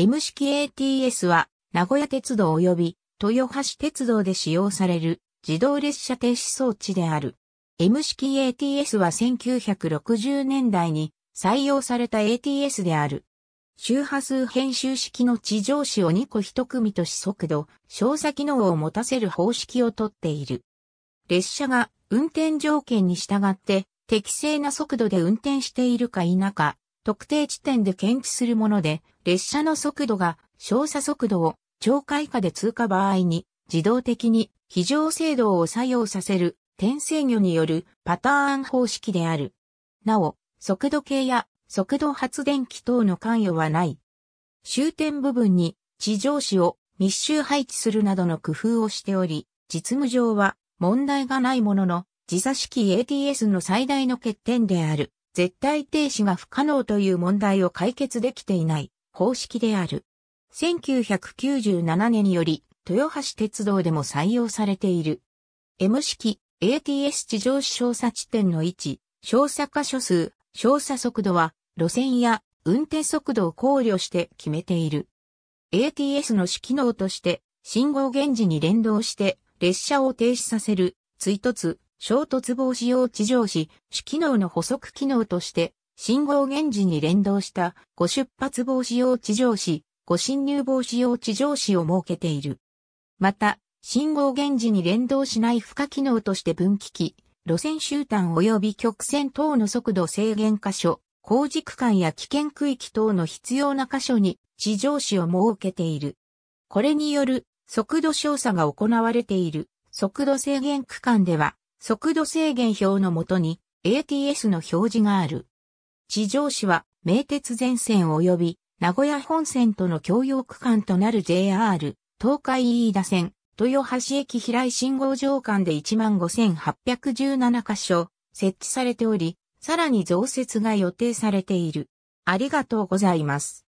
M 式 ATS は、名古屋鉄道及び、豊橋鉄道で使用される、自動列車停止装置である。M 式 ATS は1960年代に採用された ATS である。周波数編集式の地上子を2個1組とし速度、照射機能を持たせる方式をとっている。列車が運転条件に従って適正な速度で運転しているか否か、特定地点で検知するもので、列車の速度が照射速度を超過以下で通過場合に、自動的に非常制動を作用させる点制御によるパターン方式である。なお、速度計や速度発電機等の関与はない。終点部分に地上紙を密集配置するなどの工夫をしており、実務上は問題がないものの、自座式 ATS の最大の欠点である。絶対停止が不可能という問題を解決できていない方式である。1997年により、豊橋鉄道でも採用されている。M 式 ATS 地上調査地点の位置、調査箇所数、調査速度は、路線や運転速度を考慮して決めている。ATS の主機能として、信号源時に連動して、列車を停止させる、追突、衝突防止用地上市、主機能の補足機能として、信号源時に連動した誤出発防止用地上市、誤侵入防止用地上市を設けている。また、信号源時に連動しない付加機能として分岐器、路線終端及び曲線等の速度制限箇所、工事区間や危険区域等の必要な箇所に地上市を設けている。これによる速度調査が行われている速度制限区間では、速度制限表のもとに ATS の表示がある。地上市は名鉄全線及び名古屋本線との共用区間となる JR 東海飯田線豊橋駅平井信号場間で15,817箇所設置されており、さらに増設が予定されている。ありがとうございます。